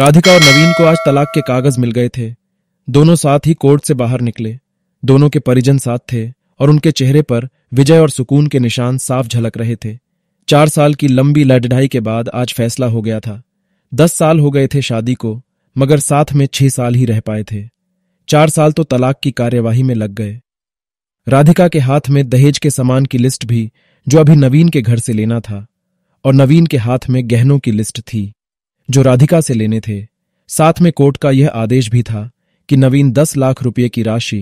राधिका और नवीन को आज तलाक के कागज मिल गए थे दोनों साथ ही कोर्ट से बाहर निकले दोनों के परिजन साथ थे और उनके चेहरे पर विजय और सुकून के निशान साफ झलक रहे थे चार साल की लंबी लड़ाई के बाद आज फैसला हो गया था दस साल हो गए थे शादी को मगर साथ में छह साल ही रह पाए थे चार साल तो तलाक की कार्यवाही में लग गए राधिका के हाथ में दहेज के सामान की लिस्ट भी जो अभी नवीन के घर से लेना था और नवीन के हाथ में गहनों की लिस्ट थी जो राधिका से लेने थे साथ में कोर्ट का यह आदेश भी था कि नवीन दस लाख रुपये की राशि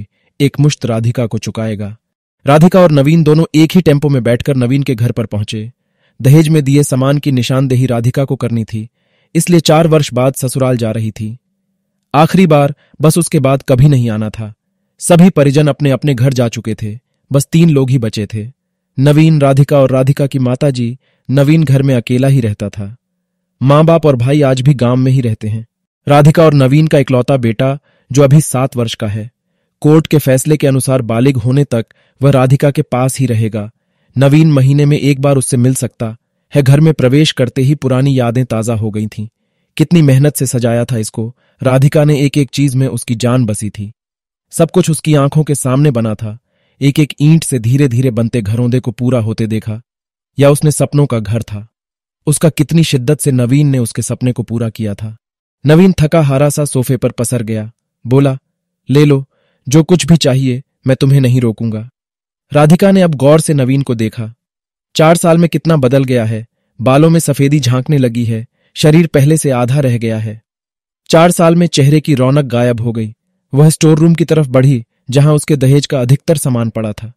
एक मुश्त राधिका को चुकाएगा राधिका और नवीन दोनों एक ही टेम्पो में बैठकर नवीन के घर पर पहुंचे दहेज में दिए सामान की निशानदेही राधिका को करनी थी इसलिए चार वर्ष बाद ससुराल जा रही थी आखिरी बार बस उसके बाद कभी नहीं आना था सभी परिजन अपने अपने घर जा चुके थे बस तीन लोग ही बचे थे नवीन राधिका और राधिका की माताजी नवीन घर में अकेला ही रहता था माँ बाप और भाई आज भी गांव में ही रहते हैं राधिका और नवीन का इकलौता बेटा जो अभी सात वर्ष का है कोर्ट के फैसले के अनुसार बालिग होने तक वह राधिका के पास ही रहेगा नवीन महीने में एक बार उससे मिल सकता है घर में प्रवेश करते ही पुरानी यादें ताजा हो गई थीं कितनी मेहनत से सजाया था इसको राधिका ने एक एक चीज में उसकी जान बसी थी सब कुछ उसकी आंखों के सामने बना था एक एक ईंट से धीरे धीरे बनते घरोंदे को पूरा होते देखा या उसने सपनों का घर था उसका कितनी शिद्दत से नवीन ने उसके सपने को पूरा किया था नवीन थका हारा सा सोफे पर पसर गया बोला ले लो जो कुछ भी चाहिए मैं तुम्हें नहीं रोकूंगा राधिका ने अब गौर से नवीन को देखा चार साल में कितना बदल गया है बालों में सफेदी झांकने लगी है शरीर पहले से आधा रह गया है चार साल में चेहरे की रौनक गायब हो गई वह स्टोर रूम की तरफ बढ़ी जहां उसके दहेज का अधिकतर सामान पड़ा था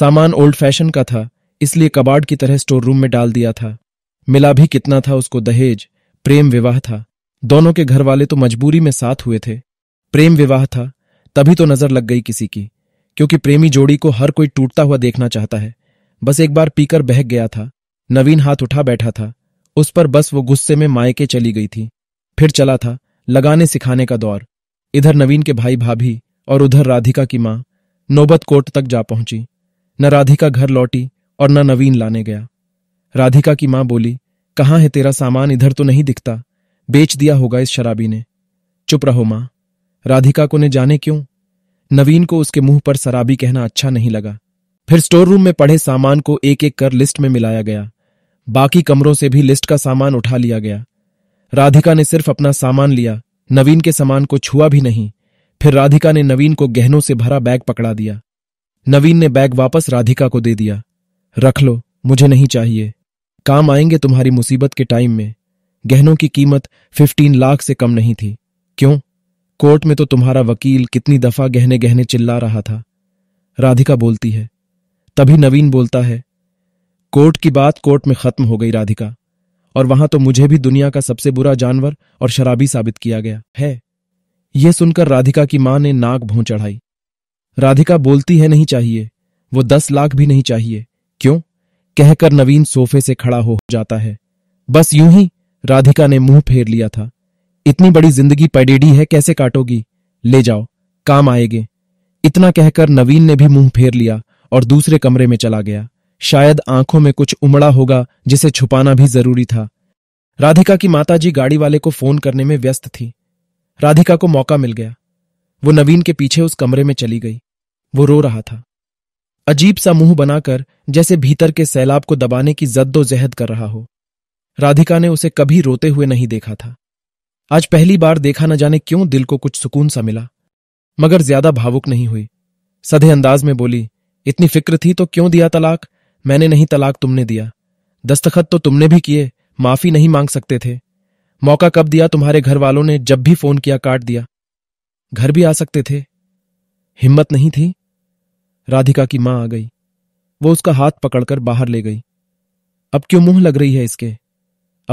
सामान ओल्ड फैशन का था इसलिए कबाड़ की तरह स्टोर रूम में डाल दिया था मिला भी कितना था उसको दहेज प्रेम विवाह था दोनों के घर वाले तो मजबूरी में साथ हुए थे प्रेम विवाह था तभी तो नजर लग गई किसी की क्योंकि प्रेमी जोड़ी को हर कोई टूटता हुआ देखना चाहता है बस एक बार पीकर बहक गया था नवीन हाथ उठा बैठा था उस पर बस वो गुस्से में मायके चली गई थी फिर चला था लगाने सिखाने का दौर इधर नवीन के भाई भाभी और उधर राधिका की माँ नौबत कोर्ट तक जा पहुंची न राधिका घर लौटी और न नवीन लाने गया राधिका की मां बोली कहां है तेरा सामान इधर तो नहीं दिखता बेच दिया होगा इस शराबी ने चुप रहो मां राधिका को ने जाने क्यों नवीन को उसके मुंह पर शराबी कहना अच्छा नहीं लगा फिर स्टोर रूम में पड़े सामान को एक एक कर लिस्ट में मिलाया गया बाकी कमरों से भी लिस्ट का सामान उठा लिया गया राधिका ने सिर्फ अपना सामान लिया नवीन के सामान को छुआ भी नहीं फिर राधिका ने नवीन को गहनों से भरा बैग पकड़ा दिया नवीन ने बैग वापस राधिका को दे दिया रख लो मुझे नहीं चाहिए काम आएंगे तुम्हारी मुसीबत के टाइम में गहनों की कीमत फिफ्टीन लाख से कम नहीं थी क्यों कोर्ट में तो तुम्हारा वकील कितनी दफा गहने गहने चिल्ला रहा था राधिका बोलती है तभी नवीन बोलता है कोर्ट की बात कोर्ट में खत्म हो गई राधिका और वहां तो मुझे भी दुनिया का सबसे बुरा जानवर और शराबी साबित किया गया है यह सुनकर राधिका की मां ने नाक भों चढ़ाई राधिका बोलती है नहीं चाहिए वो दस लाख भी नहीं चाहिए क्यों कहकर नवीन सोफे से खड़ा हो जाता है बस यूं ही राधिका ने मुंह फेर लिया था इतनी बड़ी जिंदगी पडेडी है कैसे काटोगी ले जाओ काम आएंगे इतना कहकर नवीन ने भी मुंह फेर लिया और दूसरे कमरे में चला गया शायद आंखों में कुछ उमड़ा होगा जिसे छुपाना भी जरूरी था राधिका की माताजी गाड़ी वाले को फोन करने में व्यस्त थी राधिका को मौका मिल गया वो नवीन के पीछे उस कमरे में चली गई वो रो रहा था अजीब सा मुंह बनाकर जैसे भीतर के सैलाब को दबाने की जद्दोजहद कर रहा हो राधिका ने उसे कभी रोते हुए नहीं देखा था आज पहली बार देखा न जाने क्यों दिल को कुछ सुकून सा मिला मगर ज्यादा भावुक नहीं हुई सधे अंदाज में बोली इतनी फिक्र थी तो क्यों दिया तलाक मैंने नहीं तलाक तुमने दिया दस्तखत तो तुमने भी किए माफी नहीं मांग सकते थे मौका कब दिया तुम्हारे घर वालों ने जब भी फोन किया काट दिया घर भी आ सकते थे हिम्मत नहीं थी राधिका की मां आ गई वो उसका हाथ पकड़कर बाहर ले गई अब क्यों मुंह लग रही है इसके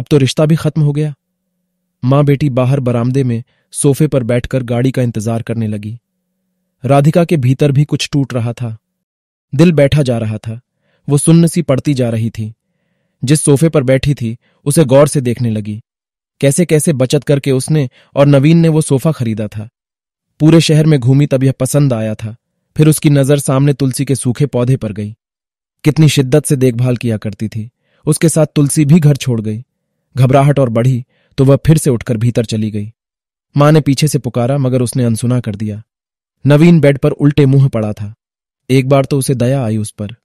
अब तो रिश्ता भी खत्म हो गया मां बेटी बाहर बरामदे में सोफे पर बैठकर गाड़ी का इंतजार करने लगी राधिका के भीतर भी कुछ टूट रहा था दिल बैठा जा रहा था वो सुन्न सी पड़ती जा रही थी जिस सोफे पर बैठी थी उसे गौर से देखने लगी कैसे कैसे बचत करके उसने और नवीन ने वो सोफा खरीदा था पूरे शहर में घूमी तब यह पसंद आया था फिर उसकी नजर सामने तुलसी के सूखे पौधे पर गई कितनी शिद्दत से देखभाल किया करती थी उसके साथ तुलसी भी घर छोड़ गई घबराहट और बढ़ी तो वह फिर से उठकर भीतर चली गई मां ने पीछे से पुकारा मगर उसने अनसुना कर दिया नवीन बेड पर उल्टे मुंह पड़ा था एक बार तो उसे दया आई उस पर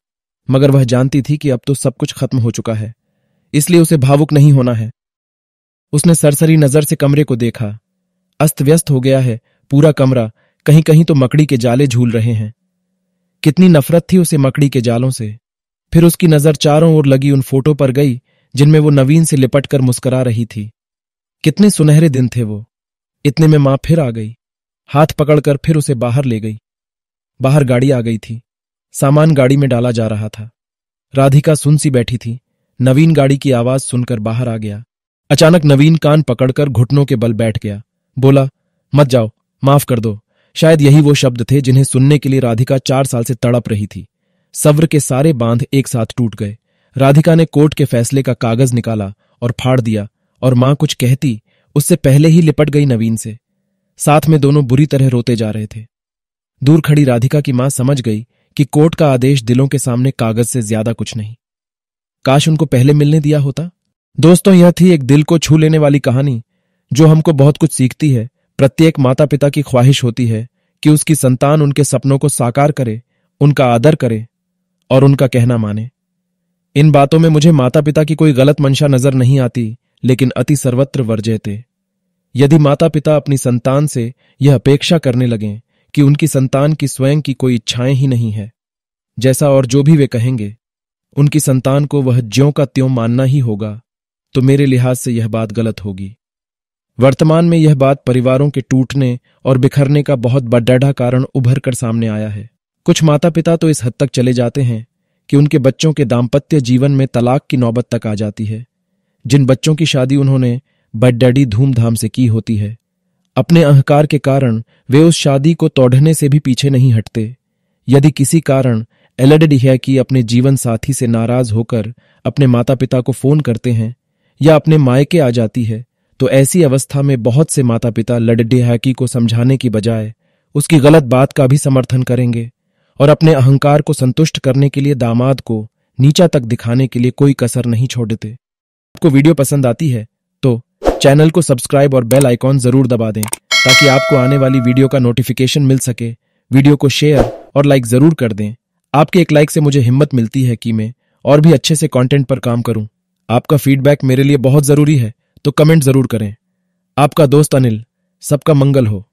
मगर वह जानती थी कि अब तो सब कुछ खत्म हो चुका है इसलिए उसे भावुक नहीं होना है उसने सरसरी नजर से कमरे को देखा अस्त व्यस्त हो गया है पूरा कमरा कहीं कहीं तो मकड़ी के जाले झूल रहे हैं कितनी नफरत थी उसे मकड़ी के जालों से फिर उसकी नजर चारों ओर लगी उन फोटो पर गई जिनमें वो नवीन से लिपट कर मुस्करा रही थी कितने सुनहरे दिन थे वो इतने में मां फिर आ गई हाथ पकड़कर फिर उसे बाहर ले गई बाहर गाड़ी आ गई थी सामान गाड़ी में डाला जा रहा था राधिका सुन सी बैठी थी नवीन गाड़ी की आवाज सुनकर बाहर आ गया अचानक नवीन कान पकड़कर घुटनों के बल बैठ गया बोला मत जाओ माफ कर दो शायद यही वो शब्द थे जिन्हें सुनने के लिए राधिका चार साल से तड़प रही थी सव्र के सारे बांध एक साथ टूट गए राधिका ने कोर्ट के फैसले का कागज निकाला और फाड़ दिया और मां कुछ कहती उससे पहले ही लिपट गई नवीन से साथ में दोनों बुरी तरह रोते जा रहे थे दूर खड़ी राधिका की मां समझ गई कि कोर्ट का आदेश दिलों के सामने कागज से ज्यादा कुछ नहीं काश उनको पहले मिलने दिया होता दोस्तों यह थी एक दिल को छू लेने वाली कहानी जो हमको बहुत कुछ सीखती है प्रत्येक माता पिता की ख्वाहिश होती है कि उसकी संतान उनके सपनों को साकार करे उनका आदर करे और उनका कहना माने इन बातों में मुझे माता पिता की कोई गलत मंशा नजर नहीं आती लेकिन अति सर्वत्र थे यदि माता पिता अपनी संतान से यह अपेक्षा करने लगें कि उनकी संतान की स्वयं की कोई इच्छाएं ही नहीं है जैसा और जो भी वे कहेंगे उनकी संतान को वह ज्यों का त्यों मानना ही होगा तो मेरे लिहाज से यह बात गलत होगी वर्तमान में यह बात परिवारों के टूटने और बिखरने का बहुत बड्डाढ़ा कारण उभर कर सामने आया है कुछ माता पिता तो इस हद तक चले जाते हैं कि उनके बच्चों के दाम्पत्य जीवन में तलाक की नौबत तक आ जाती है जिन बच्चों की शादी उन्होंने बड्डड़ी धूमधाम से की होती है अपने अहंकार के कारण वे उस शादी को तोड़ने से भी पीछे नहीं हटते यदि किसी कारण एलडेड है कि अपने जीवन साथी से नाराज होकर अपने माता पिता को फोन करते हैं या अपने मायके आ जाती है तो ऐसी अवस्था में बहुत से माता पिता हैकी को समझाने की बजाय उसकी गलत बात का भी समर्थन करेंगे और अपने अहंकार को संतुष्ट करने के लिए दामाद को नीचा तक दिखाने के लिए कोई कसर नहीं छोड़ते आपको वीडियो पसंद आती है तो चैनल को सब्सक्राइब और बेल आइकॉन जरूर दबा दें ताकि आपको आने वाली वीडियो का नोटिफिकेशन मिल सके वीडियो को शेयर और लाइक जरूर कर दें आपके एक लाइक से मुझे हिम्मत मिलती है कि मैं और भी अच्छे से कंटेंट पर काम करूं आपका फीडबैक मेरे लिए बहुत जरूरी है तो कमेंट जरूर करें आपका दोस्त अनिल सबका मंगल हो